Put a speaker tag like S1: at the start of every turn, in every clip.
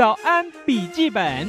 S1: 早安，笔记本。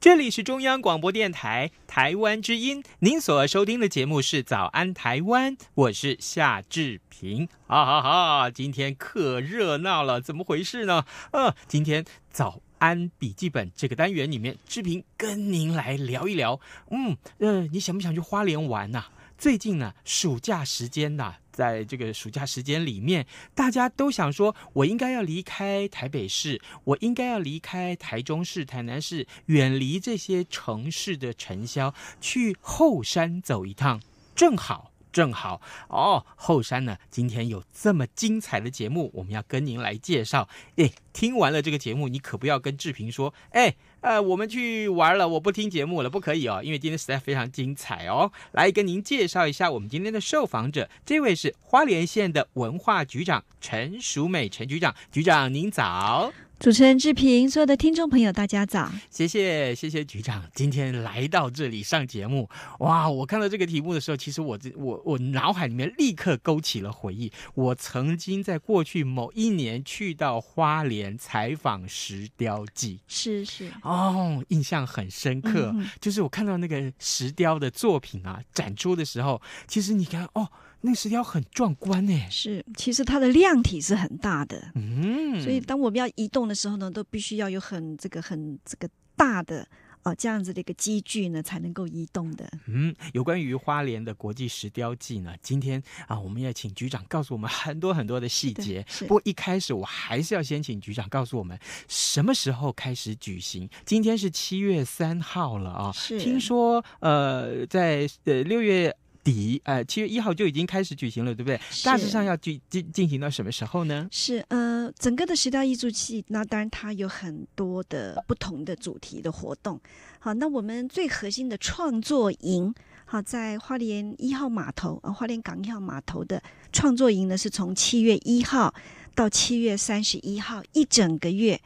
S1: 这里是中央广播电台台湾之音，您所收听的节目是《早安台湾》，我是夏志平。啊哈哈，今天可热闹了，怎么回事呢？呃，今天早安笔记本这个单元里面，志平跟您来聊一聊。嗯嗯，你想不想去花莲玩呢？最近呢，暑假时间呢？在这个暑假时间里面，大家都想说，我应该要离开台北市，我应该要离开台中市、台南市，远离这些城市的尘嚣，去后山走一趟，正好。正好哦，后山呢？今天有这么精彩的节目，我们要跟您来介绍。哎，听完了这个节目，你可不要跟志平说，哎，呃，我们去玩了，我不听节目了，不可以哦，因为今天实在非常精彩哦。来，跟您介绍一下，我们今天的受访者，这位是花莲县的文化局长陈淑美，陈局长，局长您早。
S2: 主持人志平，所有的听众朋友，大家早！
S1: 谢谢谢谢局长，今天来到这里上节目哇！我看到这个题目的时候，其实我我我脑海里面立刻勾起了回忆，我曾经在过去某一年去到花莲采访石雕记，是是哦，印象很深刻，就是我看到那个石雕的作品啊，展出的时候，其实你看哦。那石雕很壮观呢，是，其实它的量体是很大的，嗯，
S2: 所以当我们要移动的时候呢，都必须要有很这个很这个大的啊这样子的一个机具呢，才能够移动的。
S1: 嗯，有关于花莲的国际石雕季呢，今天啊，我们要请局长告诉我们很多很多的细节。不过一开始我还是要先请局长告诉我们什么时候开始举行。今天是七月三号了啊，是，听说呃，在呃六月。底哎，七月一号就已经开始举行了，对不对？大致上要进进进行到什么时候呢？是，
S2: 呃，整个的时代艺术季，那当然它有很多的不同的主题的活动。好，那我们最核心的创作营，好，在花莲一号码头啊，花莲港一号码头的创作营呢，是从七月一号到七月三十一号一整个月。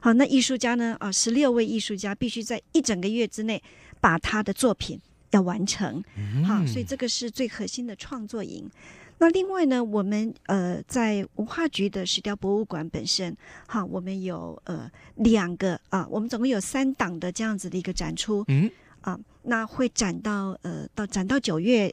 S2: 好，那艺术家呢，啊，十六位艺术家必须在一整个月之内把他的作品。要完成，好，所以这个是最核心的创作营。那另外呢，我们呃在文化局的石雕博物馆本身，哈，我们有呃两个啊，我们总共有三档的这样子的一个展出，嗯，啊，那会展到呃到展到九月，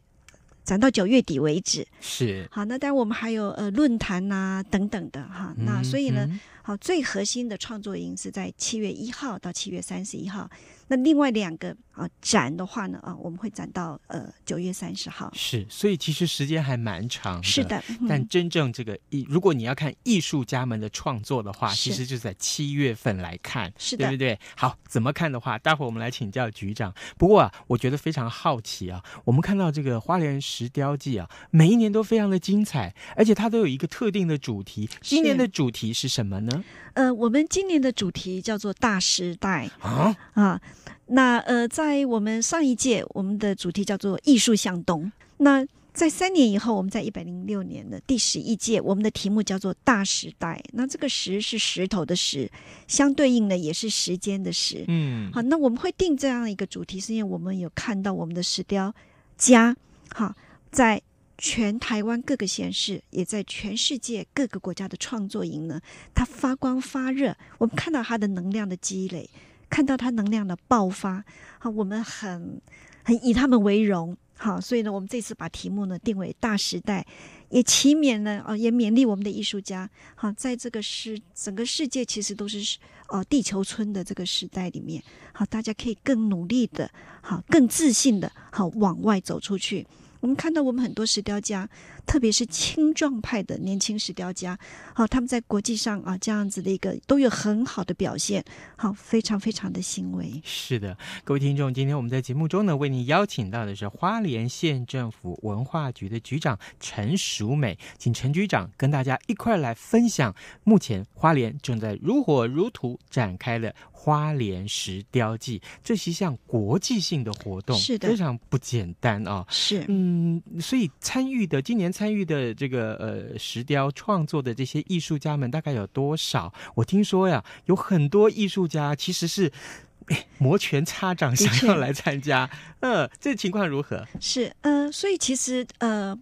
S2: 展到九月底为止，是。好，那当然我们还有呃论坛呐等等的哈，那所以呢，好最核心的创作营是在七月一号到七月三十一号。那另外两个啊展的话呢啊，我们会展到呃九月三十号。
S1: 是，所以其实时间还蛮长。是的。但真正这个艺，如果你要看艺术家们的创作的话，其实就在七月份来看，是的，对不对？好，怎么看的话，待会儿我们来请教局长。不过啊，我觉得非常好奇啊，我们看到这个花莲石雕记啊，每一年都非常的精彩，而且它都有一个特定的主题。今年的主题是什么呢？
S2: 呃，我们今年的主题叫做“大时代”啊啊。那呃，在我们上一届，我们的主题叫做“艺术向东”。那在三年以后，我们在一百零六年的第十一届，我们的题目叫做“大时代”。那这个“时”是石头的“时”，相对应的也是时间的“时”。嗯，好，那我们会定这样一个主题，是因为我们有看到我们的石雕家，好，在全台湾各个县市，也在全世界各个国家的创作营呢，它发光发热，我们看到它的能量的积累。看到他能量的爆发，好，我们很很以他们为荣，好，所以呢，我们这次把题目呢定为“大时代”，也祈勉呢，哦，也勉励我们的艺术家，好，在这个世整个世界其实都是哦地球村的这个时代里面，好，大家可以更努力的，好，更自信的，好往外走出去。我们看到我们很多石雕家。特别是青壮派的年轻石雕家，好，他们在国际上啊这样子的一个都有很好的表现，好，非常非常的欣慰。
S1: 是的，各位听众，今天我们在节目中呢，为您邀请到的是花莲县政府文化局的局长陈淑美，请陈局长跟大家一块来分享目前花莲正在如火如荼展开的花莲石雕季这是一项国际性的活动，是的，非常不简单啊。是，嗯，所以参与的今年。参与的这个呃石雕创作的这些艺术家们大概有多少？我听说呀，有很多艺术家其实是 摩拳擦掌想要来参加。呃，这情况如何？是
S2: 嗯，所以其实呃，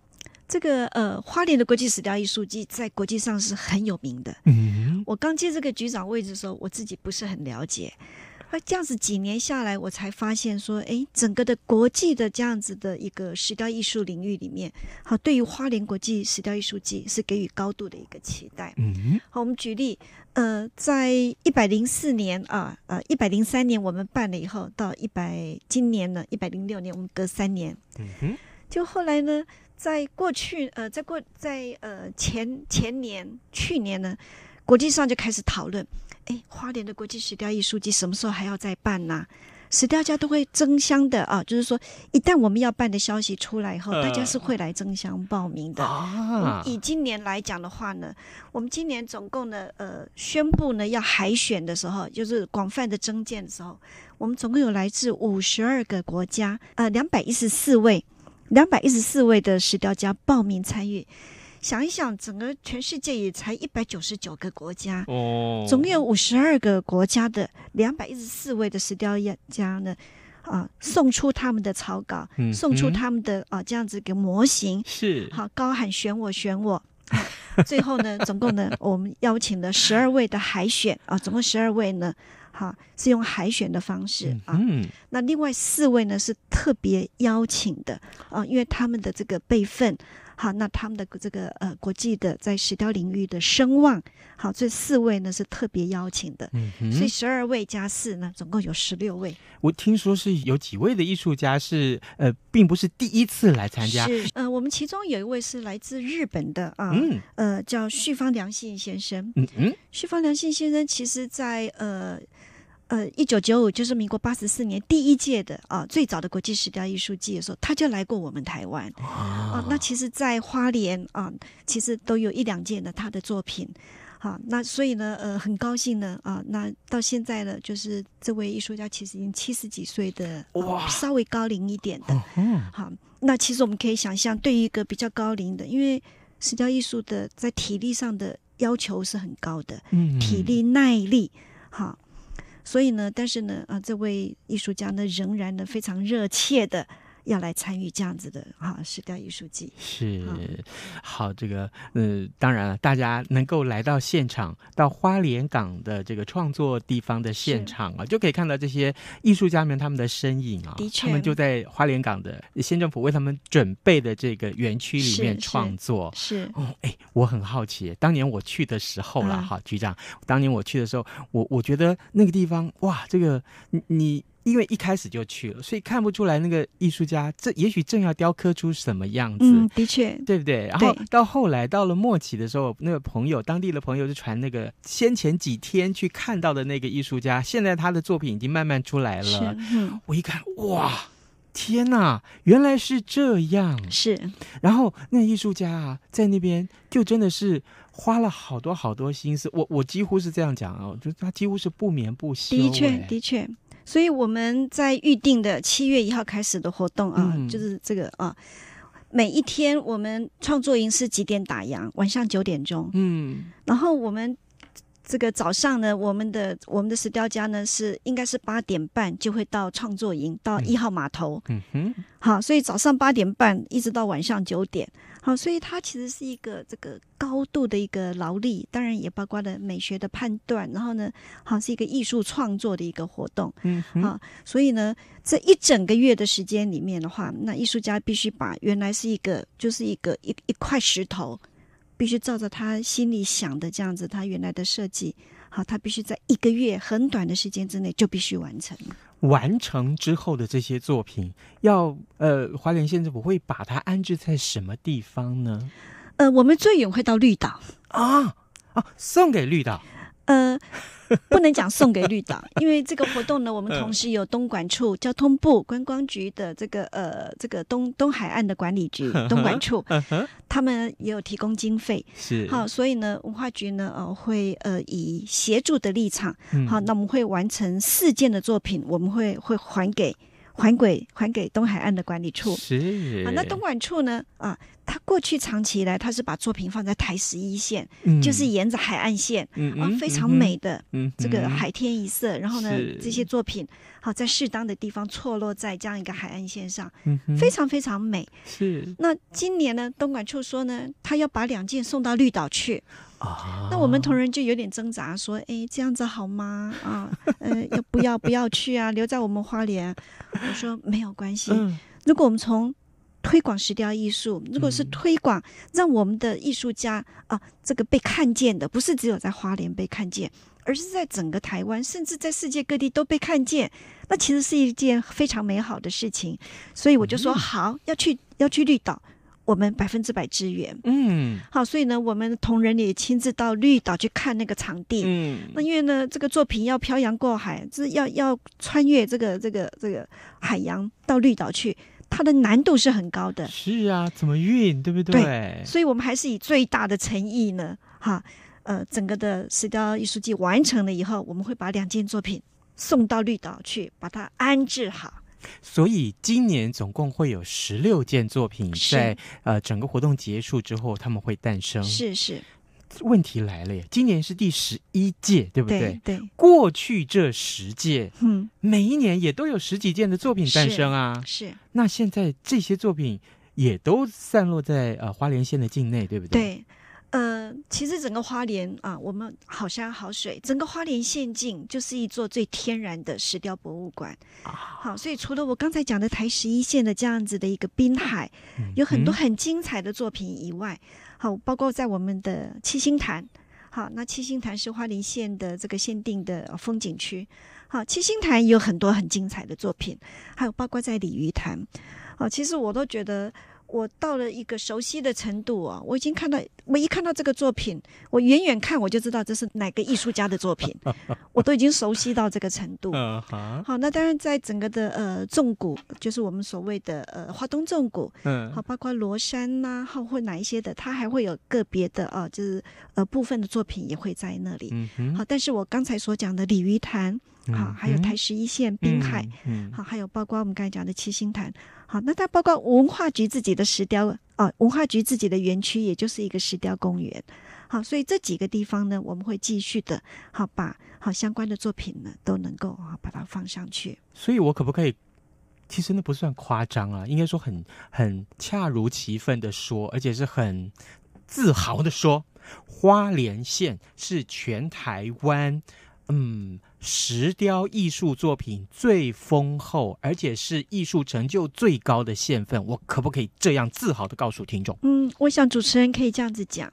S2: 这个呃，花莲的国际石雕艺术季在国际上是很有名的。嗯，我刚接这个局长位置的时候，我自己不是很了解。那这样子几年下来，我才发现说，哎，整个的国际的这样子的一个石雕艺术领域里面，好，对于花莲国际石雕艺术季是给予高度的一个期待。嗯好，我们举例，呃，在一百零四年啊，呃，一百零三年我们办了以后，到一百今年呢，一百零六年我们隔三年。嗯哼，就后来呢，在过去呃，在过在呃前前年去年呢，国际上就开始讨论。哎，花莲的国际石雕艺术季什么时候还要再办呢？石雕家都会争相的啊，就是说一旦我们要办的消息出来以后，大家是会来争相报名的啊。以今年来讲的话呢，我们今年总共呢，呃，宣布呢要海选的时候，就是广泛的征建的时候，我们总共有来自五十二个国家，呃，两百一十四位，两百一十四位的石雕家报名参与。想一想，整个全世界也才一百九十九个国家，哦，总有五十二个国家的两百一十四位的石雕艺家呢，啊，送出他们的草稿，送出他们的啊这样子个模型，是好高喊选我选我，最后呢，总共呢，我们邀请了十二位的海选啊，总共十二位呢，哈，是用海选的方式啊，那另外四位呢是特别邀请的啊，因为他们的这个备份。好，那他们的这个呃国际的在石雕领域的声望，好，这四位呢是特别邀请的，所以十二位加四呢，总共有十六位。
S1: 我听说是有几位的艺术家是呃，并不是第一次来参加。是，
S2: 呃，我们其中有一位是来自日本的啊，呃，叫旭方良信先生。嗯嗯，旭方良信先生其实在呃。呃，一九九五就是民国八十四年第一届的啊，最早的国际石雕艺术季的时候，他就来过我们台湾啊。那其实，在花莲啊，其实都有一两件的他的作品啊。那所以呢，呃，很高兴呢啊。那到现在呢，就是这位艺术家其实已经七十几岁的，哇，稍微高龄一点的。嗯，好。那其实我们可以想象，对于一个比较高龄的，因为石雕艺术的在体力上的要求是很高的，嗯，体力耐力，好。所以呢，但是呢，啊，这位艺术家呢，仍然呢，非常热切的。要来参与这样子的啊，是雕
S1: 艺术季是好这个呃，当然了，大家能够来到现场，到花莲港的这个创作地方的现场啊，就可以看到这些艺术家们他们的身影啊，他们就在花莲港的县政府为他们准备的这个园区里面创作是哦哎，我很好奇，当年我去的时候了哈，局长，当年我去的时候，我我觉得那个地方哇，这个你。因为一开始就去了，所以看不出来那个艺术家，这也许正要雕刻出什么样子。嗯，的确，对不对？然后到后来到了末期的时候，那个朋友，当地的朋友就传那个先前几天去看到的那个艺术家，现在他的作品已经慢慢出来了。嗯，我一看，哇，天呐，原来是这样！是。然后那个艺术家啊，在那边就真的是花了好多好多心思。我我几乎是这样讲啊，我觉得他几乎是不眠不休。的确，的确。所以
S2: 我们在预定的七月一号开始的活动啊，就是这个啊，每一天我们创作营是几点打烊？晚上九点钟。嗯，然后我们。这个早上呢，我们的我们的石雕家呢是应该是八点半就会到创作营，到一号码头。嗯哼，好，所以早上八点半一直到晚上九点，好，所以它其实是一个这个高度的一个劳力，当然也包括了美学的判断，然后呢，好是一个艺术创作的一个活动。嗯哼，好，所以呢，这一整个月的时间里面的话，那艺术家必须把原来是一个就是一个一一块石头。必须照着他心里想的这样子，他原来的设计，好，他必须在一个月很短的时间之内就必须完成。
S1: 完成之后的这些作品，要呃，华联县政府会把它安置在什么地方呢？
S2: 呃，我们最远会到绿岛啊，
S1: 哦，送给绿岛，呃。不能讲送给绿党，
S2: 因为这个活动呢，我们同时有东莞处交通部观光局的这个呃这个东东海岸的管理局 东莞处，他们也有提供经费。是好，所以呢文化局呢呃会呃以协助的立场，好，那我们会完成四件的作品，我们会会还给。还给还给东海岸的管理处，是啊，那东莞处呢？啊，他过去长期以来，他是把作品放在台十一线，就是沿着海岸线，啊，非常美的，这个海天一色，然后呢，这些作品好在适当的地方错落在这样一个海岸线上，嗯，非常非常美。是那今年呢，东莞处说呢，他要把两件送到绿岛去。那我们同仁就有点挣扎，说：“哎，这样子好吗？啊，嗯，要不要 不要去啊？留在我们花莲。”我说：“没有关系。如果我们从推广石雕艺术，如果是推广让我们的艺术家啊，这个被看见的，不是只有在花莲被看见，而是在整个台湾，甚至在世界各地都被看见，那其实是一件非常美好的事情。所以我就说好，要去要去绿岛。”我们百分之百支援，嗯，好，所以呢，我们同仁也亲自到绿岛去看那个场地，嗯，那因为呢，这个作品要漂洋过海，就是要要穿越这个这个这个海洋到绿岛去，它的难度是很高的，
S1: 是啊，怎么运，对不对？对，所以
S2: 我们还是以最大的诚意呢，哈，呃，整个的石雕艺术季完成了以后，我们会把两件作品送到绿岛去，把它安置好。
S1: 所以今年总共会有十六件作品，在呃整个活动结束之后，他们会诞生。是是，问题来了耶，今年是第十一届，对不对？对，过去这十届，嗯，每一年也都有十几件的作品诞生啊。是。那现在这些作品也都散落在呃花莲县的境内，对不对？
S2: 对。呃，其实整个花莲啊，我们好山好水，整个花莲县境就是一座最天然的石雕博物馆。好，所以除了我刚才讲的台十一线的这样子的一个滨海，有很多很精彩的作品以外，好，包括在我们的七星潭。好，那七星潭是花莲县的这个限定的风景区。好，七星潭有很多很精彩的作品，还有包括在鲤鱼潭。好，其实我都觉得。我到了一个熟悉的程度啊，我已经看到，我一看到这个作品，我远远看我就知道这是哪个艺术家的作品，我都已经熟悉到这个程度。好，那当然在整个的呃重谷，就是我们所谓的呃华东重谷，好，包括罗山呐，或或哪一些的，它还会有个别的啊，就是呃部分的作品也会在那里。好，但是我刚才所讲的鲤鱼潭。好，还有台十一线滨海，好，还有包括我们刚才讲的七星潭，好，那它包括文化局自己的石雕啊，文化局自己的园区，也就是一个石雕公园，好，所以这几个地方呢，我们会继续的好把好相关的作品呢都能够啊把它放上去。
S1: 所以，我可不可以？其实那不算夸张啊，应该说很很恰如其分的说，而且是很自豪的说，花莲县是全台湾，嗯。石雕艺术作品最丰厚，而且是艺术成就最高的县份，我可不可以这样自豪的告诉听众？
S2: 嗯，我想主持人可以这样子讲。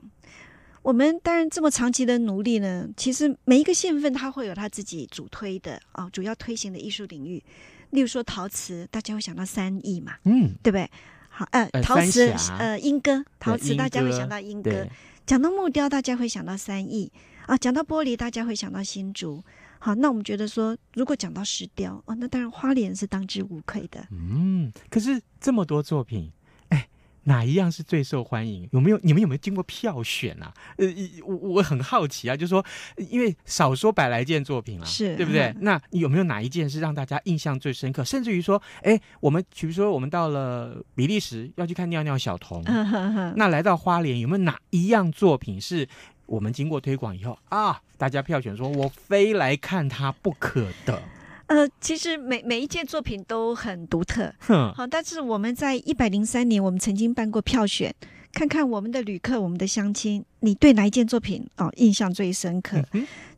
S2: 我们当然这么长期的努力呢，其实每一个县份它会有它自己主推的啊，主要推行的艺术领域。例如说陶瓷，大家会想到三艺嘛，嗯，对不对？好，呃，陶瓷，呃，莺歌陶瓷，大家会想到莺歌。讲到木雕，大家会想到三艺啊，讲到玻璃，大家会想到新竹。好，那我们觉得说，如果讲到石雕哦，那当然花莲是当之无愧的。
S1: 嗯，可是这么多作品，哎，哪一样是最受欢迎？有没有你们有没有经过票选啊？呃，我我很好奇啊，就说因为少说百来件作品啊，是对不对？那有没有哪一件是让大家印象最深刻？甚至于说，哎，我们比如说我们到了比利时要去看尿尿小童，那来到花莲有没有哪一样作品是？我们经过推广以后啊，大家票选说，我非来看他不可的。
S2: 呃，其实每每一件作品都很独特。好，但是我们在一百零三年，我们曾经办过票选，看看我们的旅客、我们的乡亲，你对哪一件作品哦印象最深刻？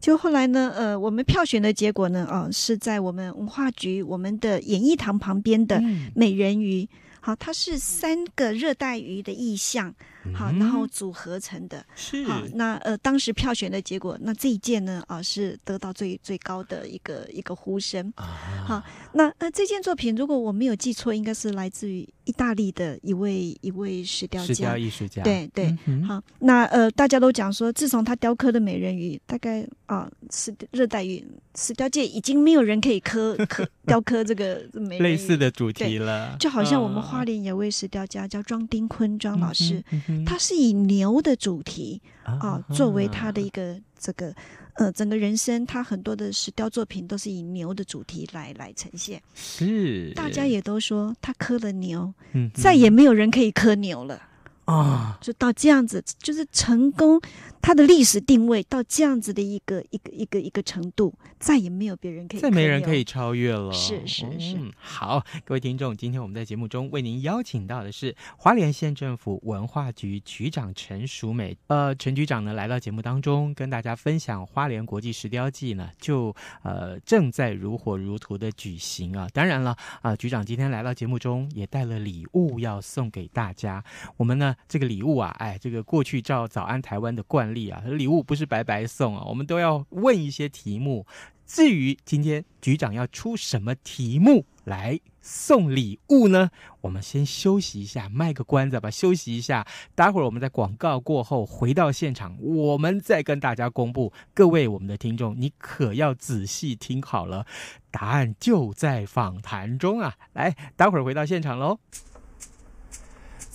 S2: 就后来呢，呃，我们票选的结果呢，哦，是在我们文化局、我们的演艺堂旁边的美人鱼。好，它是三个热带鱼的意象。好，然后组合成的。好，那呃，当时票选的结果，那这一件呢啊是得到最最高的一个一个呼声。好，那呃，这件作品如果我没有记错，应该是来自于意大利的一位一位石雕家。石雕艺术家。对对。好，那呃，大家都讲说，自从他雕刻的美人鱼，大概啊，石热带鱼，石雕界已经没有人可以刻 刻雕刻这个美类似的主题了。就好像我们花莲有位石雕家叫庄丁坤庄老师。他是以牛的主题啊作为他的一个这个呃整个人生，他很多的石雕作品都是以牛的主题来来呈现。
S1: 是，大家也
S2: 都说他磕了牛，嗯，再也没有人可以磕牛了。啊，就到这样子，就是成功，它的历史定位到这样子的一个一个一个一个程度，再也没有别人可以，再没人可以
S1: 超越了。是是是，好，各位听众，今天我们在节目中为您邀请到的是花莲县政府文化局局长陈淑美。呃，陈局长呢来到节目当中，跟大家分享花莲国际石雕季呢，就呃正在如火如荼的举行啊。当然了，啊，局长今天来到节目中也带了礼物要送给大家，我们呢。这个礼物啊，哎，这个过去照早安台湾的惯例啊，礼物不是白白送啊，我们都要问一些题目。至于今天局长要出什么题目来送礼物呢？我们先休息一下，卖个关子吧。休息一下，待会儿我们在广告过后回到现场，我们再跟大家公布。各位我们的听众，你可要仔细听好了，答案就在访谈中啊。来，待会儿回到现场喽。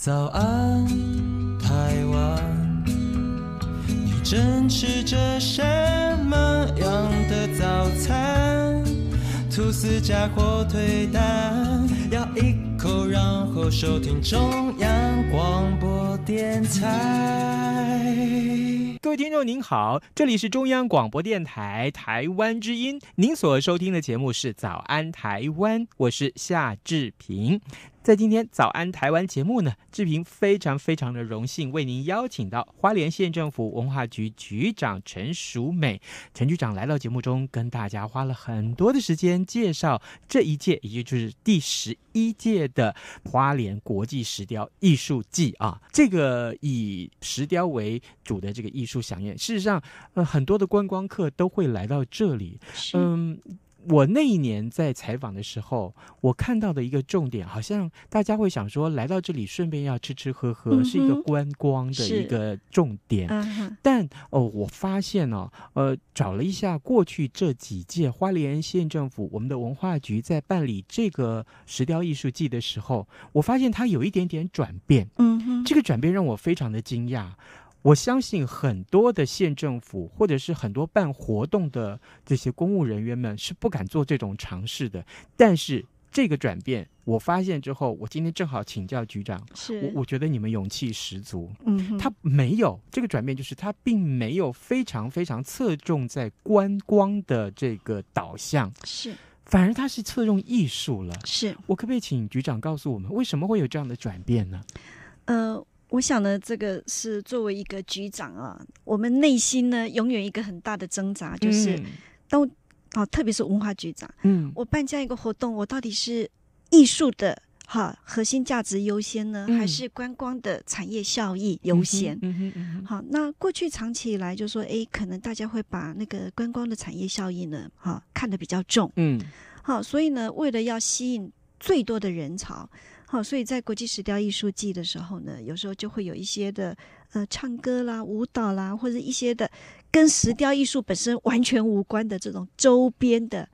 S1: 早安，台湾，你正吃着什么样的早餐？吐司加火腿蛋，咬一口，然后收听中央广播电台。各位听众您好，这里是中央广播电台台湾之音，您所收听的节目是《早安台湾》，我是夏志平。在今天早安台湾节目呢，志平非常非常的荣幸为您邀请到花莲县政府文化局局长陈淑美，陈局长来到节目中跟大家花了很多的时间介绍这一届，也就是第十一届的花莲国际石雕艺术季啊，这个以石雕为主的这个艺术响应，事实上，呃，很多的观光客都会来到这里，嗯。我那一年在采访的时候，我看到的一个重点，好像大家会想说，来到这里顺便要吃吃喝喝，是一个观光的一个重点。但哦，我发现呢，呃，找了一下过去这几届花莲县政府，我们的文化局在办理这个石雕艺术季的时候，我发现它有一点点转变。嗯嗯，这个转变让我非常的惊讶。我相信很多的县政府，或者是很多办活动的这些公务人员们是不敢做这种尝试的。但是这个转变，我发现之后，我今天正好请教局长，是，我我觉得你们勇气十足。嗯，他没有这个转变，就是他并没有非常非常侧重在观光的这个导向，是，反而他是侧重艺术了。是我可不可以请局长告诉我们，为什么会有这样的转变呢？呃。
S2: 我想呢，这个是作为一个局长啊，我们内心呢永远一个很大的挣扎，就是当啊，特别是文化局长，嗯，我办这样一个活动，我到底是艺术的哈核心价值优先呢，还是观光的产业效益优先？嗯哼，好，那过去长期以来就说，哎，可能大家会把那个观光的产业效益呢，哈，看得比较重，嗯，好，所以呢，为了要吸引最多的人潮。好，所以在国际石雕艺术季的时候呢，有时候就会有一些的呃，唱歌啦、舞蹈啦，或者一些的跟石雕艺术本身完全无关的这种周边的、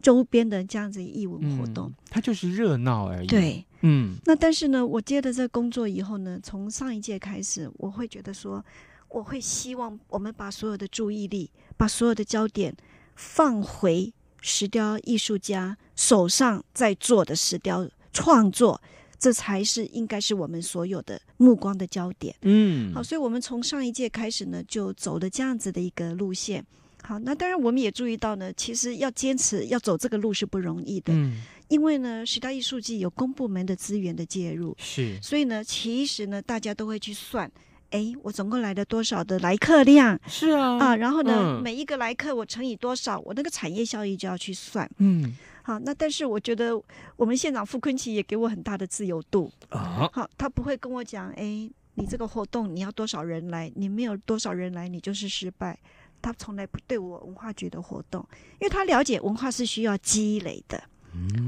S2: 周边的这样子艺文
S1: 活动。它就是热闹而已。对，嗯。
S2: 那但是呢，我接了这工作以后呢，从上一届开始，我会觉得说，我会希望我们把所有的注意力、把所有的焦点放回石雕艺术家手上在做的石雕。创作，这才是应该是我们所有的目光的焦点。嗯，好，所以我们从上一届开始呢，就走了这样子的一个路线。好，那当然我们也注意到呢，其实要坚持要走这个路是不容易的。嗯，因为呢，时代艺术界有公部门的资源的介入，是，所以呢，其实呢，大家都会去算。哎，我总共来的多少的来客量？是啊，啊，然后呢，每一个来客我乘以多少，我那个产业效益就要去算。嗯，好，那但是我觉得我们县长傅坤奇也给我很大的自由度啊。好，他不会跟我讲，哎，你这个活动你要多少人来，你没有多少人来，你就是失败。他从来不对我文化局的活动，因为他了解文化是需要积累的，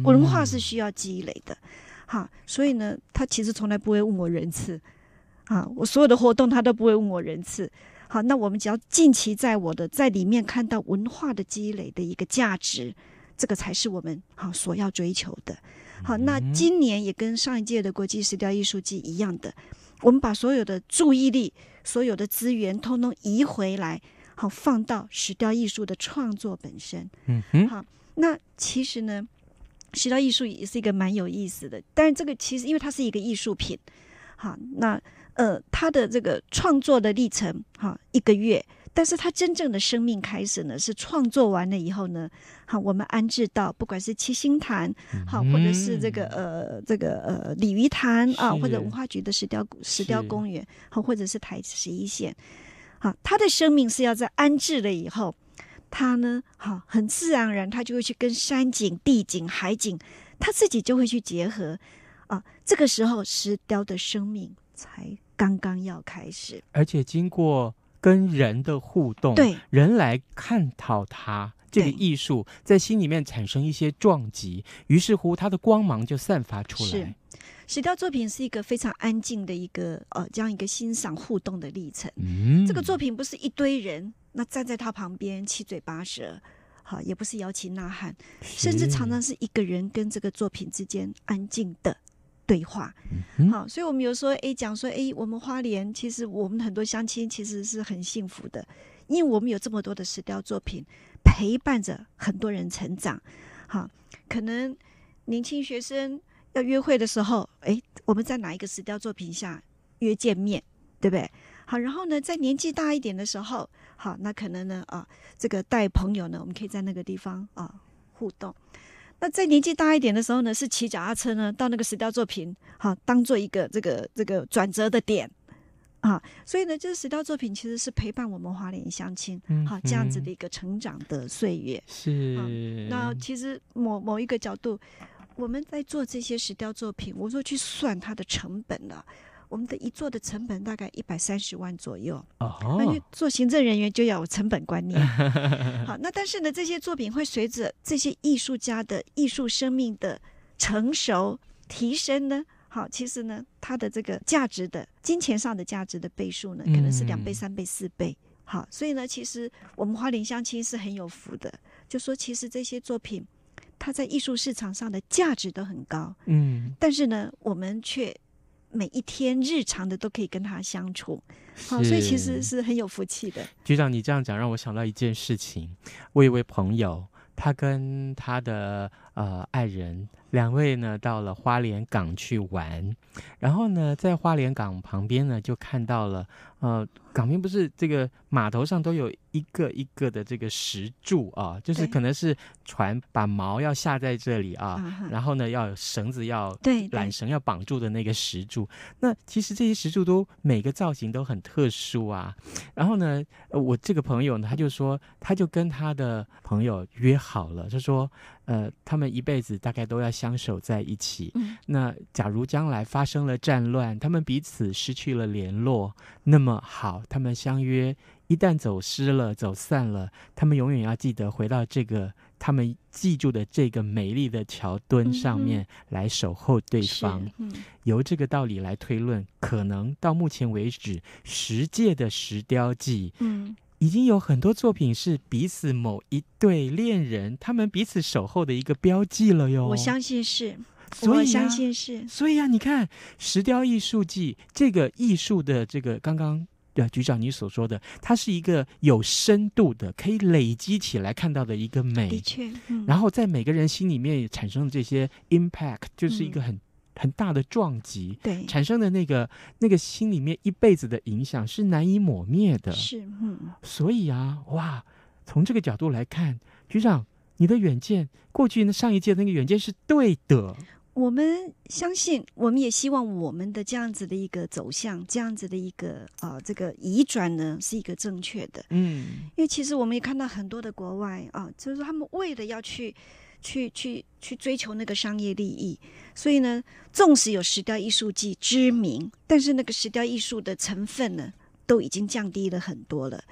S2: 文化是需要积累的。好，所以呢，他其实从来不会问我人次。啊，我所有的活动他都不会问我人次。好，那我们只要近期在我的在里面看到文化的积累的一个价值，这个才是我们好所要追求的。好，那今年也跟上一届的国际石雕艺术季一样的，我们把所有的注意力、所有的资源通通移回来，好放到石雕艺术的创作本身。嗯嗯。好，那其实呢，石雕艺术也是一个蛮有意思的，但是这个其实因为它是一个艺术品，好那。呃，他的这个创作的历程，哈，一个月。但是他真正的生命开始呢，是创作完了以后呢，好，我们安置到不管是七星潭，好，或者是这个呃，这个呃，鲤鱼潭啊，或者文化局的石雕石雕公园，好，或者是台十一线，好，他的生命是要在安置了以后，他呢，好，很自然而然，他就会去跟山景、地景、海景，他自己就会去结合，啊，这个时候石雕的生命才。刚刚要开始，
S1: 而且经过跟人的互动，对人来探讨它这个艺术，在心里面产生一些撞击，于是乎它的光芒就散发出来。是，
S2: 石雕作品是一个非常安静的一个呃，这样一个欣赏互动的历程。嗯，这个作品不是一堆人那站在他旁边七嘴八舌，好，也不是摇旗呐喊，甚至常常是一个人跟这个作品之间安静的。对话，好，所以我们有说，诶讲说，诶，我们花莲其实我们很多相亲其实是很幸福的，因为我们有这么多的石雕作品陪伴着很多人成长，好，可能年轻学生要约会的时候，诶，我们在哪一个石雕作品下约见面，对不对？好，然后呢，在年纪大一点的时候，好，那可能呢，啊，这个带朋友呢，我们可以在那个地方啊互动。那在年纪大一点的时候呢，是骑脚踏车呢到那个石雕作品，哈，当做一个这个这个转折的点，啊，所以呢，就是石雕作品其实是陪伴我们华联乡亲，好这样子的一个成长的岁月。
S1: 是。那
S2: 其实某某一个角度，我们在做这些石雕作品，我说去算它的成本了。我们的一座的成本大概一百三十万左右
S1: 哦，那就
S2: 做行政人员就要有成本观念。好，那但是呢，这些作品会随着这些艺术家的艺术生命的成熟提升呢，好，其实呢，它的这个价值的金钱上的价值的倍数呢，可能是两倍、三倍、四倍。好，所以呢，其实我们花莲乡亲是很有福的，就说其实这些作品，它在艺术市场上的价值都很高。嗯，但是呢，我们却。每一天日常的都可以跟他相处，好，所以其实是很有福气的。
S1: 局长，你这样讲让我想到一件事情，我一位朋友，他跟他的呃爱人两位呢到了花莲港去玩，然后呢在花莲港旁边呢就看到了。呃，港边不是这个码头上都有一个一个的这个石柱啊，就是可能是船把锚要下在这里啊，然后呢，要绳子要对缆绳要绑住的那个石柱。那其实这些石柱都每个造型都很特殊啊。然后呢，我这个朋友呢，他就说，他就跟他的朋友约好了，他说，呃，他们一辈子大概都要相守在一起。那假如将来发生了战乱，他们彼此失去了联络，那么。好，他们相约，一旦走失了、走散了，他们永远要记得回到这个他们记住的这个美丽的桥墩上面来守候对方。由这个道理来推论，可能到目前为止，十届的石雕记，嗯，已经有很多作品是彼此某一对恋人他们彼此守候的一个标记了哟。我相
S2: 信是。所以啊，
S1: 所以啊，你看石雕艺术季这个艺术的这个刚刚对局长你所说的，它是一个有深度的，可以累积起来看到的一个美，的确。然后在每个人心里面产生的这些 impact，就是一个很很大的撞击，对，产生的那个那个心里面一辈子的影响是难以抹灭的，是嗯。所以啊，哇，从这个角度来看，局长你的远见，过去那上一届那个远见是对的。
S2: 我们相信，我们也希望我们的这样子的一个走向，这样子的一个啊，这个移转呢，是一个正确的。嗯，因为其实我们也看到很多的国外啊，就是说他们为了要去去去去追求那个商业利益，所以呢，纵使有石雕艺术技知名，但是那个石雕艺术的成分呢，都已经降低了很多了。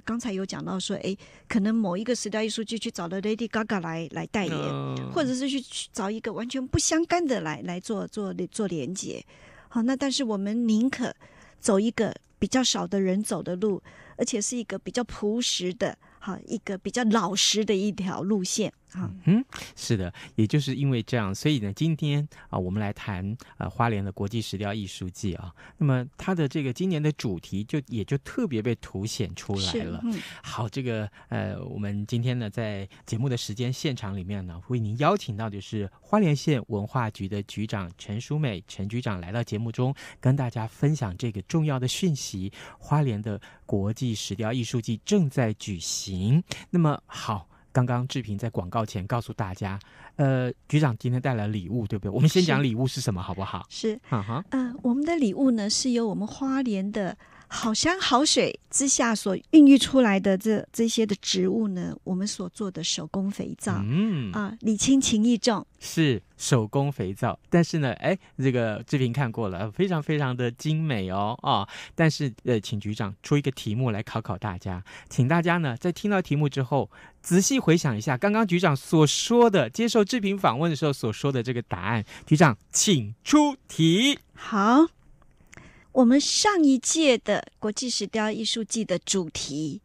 S2: 刚才有讲到说，哎，可能某一个时代艺术剧去找了 Lady Gaga 来来代言，或者是去找一个完全不相干的来来做做做连接。好，那但是我们宁可走一个比较少的人走的路，而且是一个比较朴实的，哈，一个比较老实的一条路线。
S1: 嗯是的，也就是因为这样，所以呢，今天啊，我们来谈呃花莲的国际石雕艺术季啊，那么它的这个今年的主题就也就特别被凸显出来了。好，这个呃，我们今天呢在节目的时间现场里面呢，为您邀请到就是花莲县文化局的局长陈淑美陈局长来到节目中跟大家分享这个重要的讯息：花莲的国际石雕艺术季正在举行。那么好。刚刚志平在广告前告诉大家，呃，局长今天带来礼物，对不对？我们先讲礼物是什么，好不好？是，
S2: 嗯，我们的礼物呢，是由我们花莲的。好山好水之下所孕育出来的这这些的植物呢，我们所做的手工肥皂，
S1: 嗯啊，
S2: 礼轻情意重，
S1: 是手工肥皂。但是呢，哎，这个志平看过了，非常非常的精美哦啊。但是呃，请局长出一个题目来考考大家，请大家呢在听到题目之后仔细回想一下刚刚局长所说的接受志平访问的时候所说的这个答案。局长，请出题。好。
S2: 我们上一届的国际石雕艺术季的主题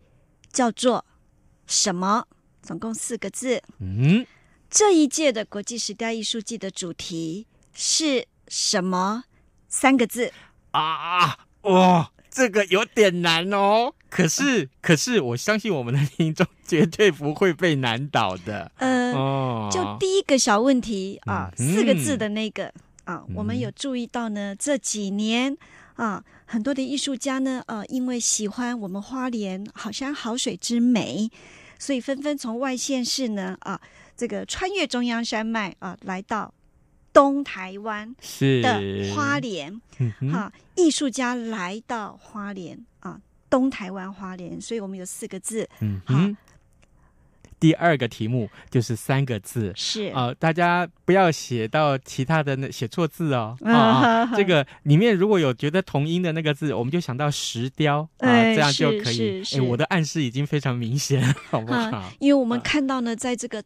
S2: 叫做什么？总共四个字。嗯，这一届的国际石雕艺术季的主题是什么？三个字
S1: 啊！哇，这个有点难哦。可是，可是我相信我们的听众 绝对不会被难倒的。嗯，哦，就第
S2: 一个小问题啊，四个字的那个啊，我们有注意到呢，这几年。啊，很多的艺术家呢，呃，因为喜欢我们花莲好山好水之美，所以纷纷从外县市呢，啊，这个穿越中央山脉啊，来到东台湾是的花莲。哈，艺术家来到花莲啊，东台湾花莲，所以我们有四个字，
S1: 嗯，好。第二个题目就是三个字，是啊，大家不要写到其他的那写错字哦。啊，这个里面如果有觉得同音的那个字，我们就想到石雕啊，这样就可以。哎，我的暗示已经非常明显，好不好？因
S2: 为我们看到呢，在这个。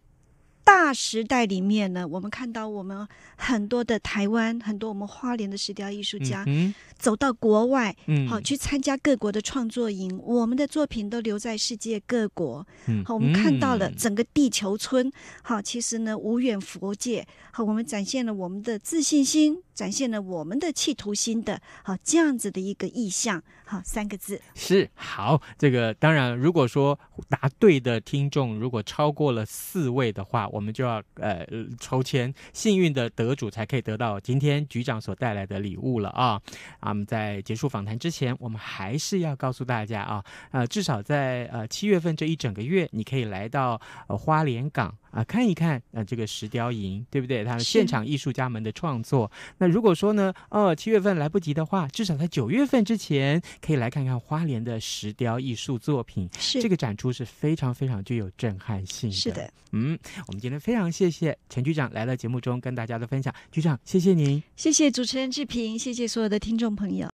S2: 大时代里面呢，我们看到我们很多的台湾，很多我们花莲的石雕艺术家，嗯，走到国外，嗯，好去参加各国的创作营，我们的作品都留在世界各国，好，我们看到了整个地球村，好，其实呢，无远佛界，好，我们展现了我们的自信心。展现了我们的企图心的好这样子的一个意向，好三个字
S1: 是好。这个当然，如果说答对的听众如果超过了四位的话，我们就要呃抽签，幸运的得主才可以得到今天局长所带来的礼物了啊。啊，我们在结束访谈之前，我们还是要告诉大家啊，呃，至少在呃七月份这一整个月，你可以来到花莲港。啊，看一看啊，这个石雕营，对不对？他们现场艺术家们的创作。那如果说呢，哦，七月份来不及的话，至少在九月份之前可以来看看花莲的石雕艺术作品。是这个展出是非常非常具有震撼性的。是的，嗯，我们今天非常谢谢陈局长来到节目中跟大家的分享，局长，谢谢您，
S2: 谢谢主持人志平，谢谢所有的听众朋友。